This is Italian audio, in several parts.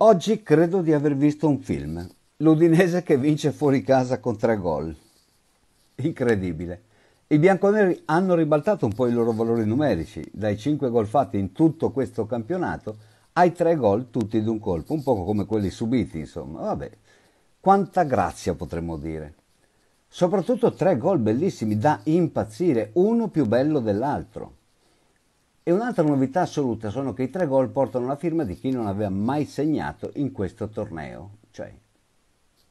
Oggi credo di aver visto un film. L'Udinese che vince fuori casa con tre gol. Incredibile. I bianconeri hanno ribaltato un po' i loro valori numerici, dai cinque gol fatti in tutto questo campionato ai tre gol tutti d'un colpo, un po' come quelli subiti, insomma. Vabbè, quanta grazia potremmo dire. Soprattutto tre gol bellissimi da impazzire, uno più bello dell'altro. E un'altra novità assoluta sono che i tre gol portano la firma di chi non aveva mai segnato in questo torneo, cioè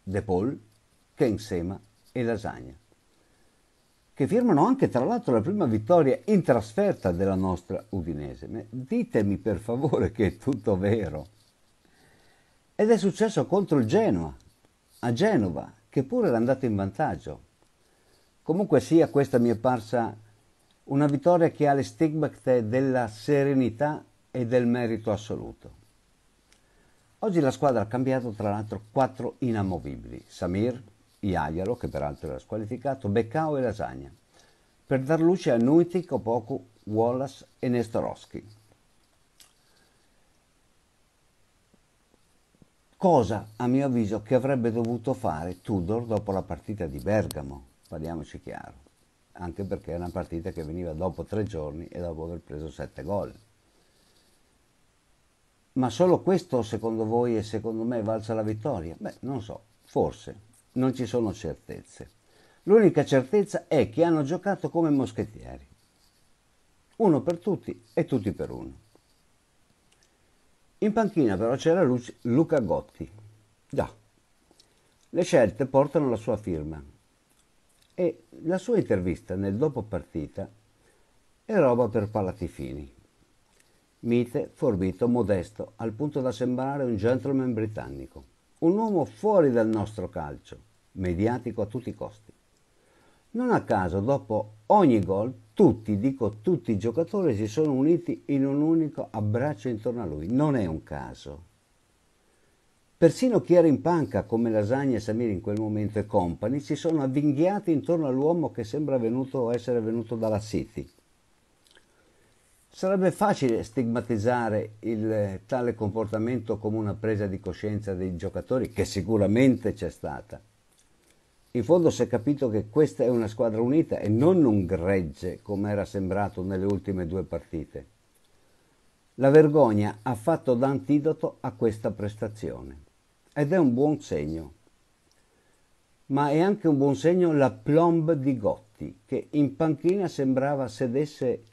De Paul, Kensema e Lasagna, che firmano anche tra l'altro la prima vittoria in trasferta della nostra Udinese. Ma ditemi per favore che è tutto vero. Ed è successo contro il Genoa, a Genova, che pure era andato in vantaggio. Comunque sia, questa mi è parsa una vittoria che ha le stigmate della serenità e del merito assoluto. Oggi la squadra ha cambiato tra l'altro quattro inamovibili, Samir, Iaialo, che peraltro era squalificato, Beccao e Lasagna, per dar luce a Nuiti, Copoku, Wallace e Nestorowski. Cosa, a mio avviso, che avrebbe dovuto fare Tudor dopo la partita di Bergamo, parliamoci chiaro anche perché era una partita che veniva dopo tre giorni e dopo aver preso sette gol. Ma solo questo secondo voi e secondo me valsa la vittoria? Beh, non so, forse, non ci sono certezze. L'unica certezza è che hanno giocato come moschettieri, uno per tutti e tutti per uno. In panchina però c'era Luca Gotti. Già, le scelte portano la sua firma, e la sua intervista nel dopo partita è roba per palatifini. Mite, forbito, modesto, al punto da sembrare un gentleman britannico, un uomo fuori dal nostro calcio, mediatico a tutti i costi. Non a caso, dopo ogni gol, tutti, dico tutti i giocatori si sono uniti in un unico abbraccio intorno a lui. Non è un caso. Persino chi era in panca, come Lasagna e Samir in quel momento e compagni, si sono avvinghiati intorno all'uomo che sembra venuto, essere venuto dalla City. Sarebbe facile stigmatizzare il tale comportamento come una presa di coscienza dei giocatori, che sicuramente c'è stata. In fondo si è capito che questa è una squadra unita e non un gregge, come era sembrato nelle ultime due partite. La vergogna ha fatto da antidoto a questa prestazione ed è un buon segno. Ma è anche un buon segno la plomb di Gotti, che in panchina sembrava sedesse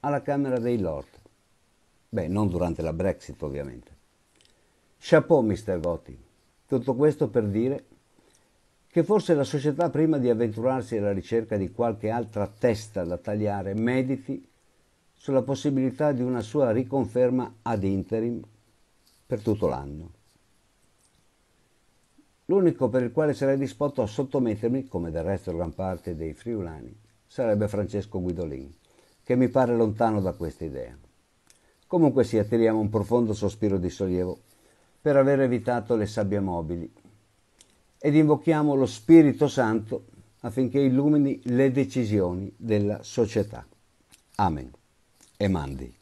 alla Camera dei Lord. Beh, non durante la Brexit ovviamente. Chapeau, mister Gotti. Tutto questo per dire che forse la società prima di avventurarsi alla ricerca di qualche altra testa da tagliare mediti sulla possibilità di una sua riconferma ad interim per tutto l'anno l'unico per il quale sarei disposto a sottomettermi, come del resto gran parte dei friulani, sarebbe Francesco Guidolin, che mi pare lontano da questa idea. Comunque sia, tiriamo un profondo sospiro di sollievo per aver evitato le sabbie mobili ed invochiamo lo Spirito Santo affinché illumini le decisioni della società. Amen. E mandi.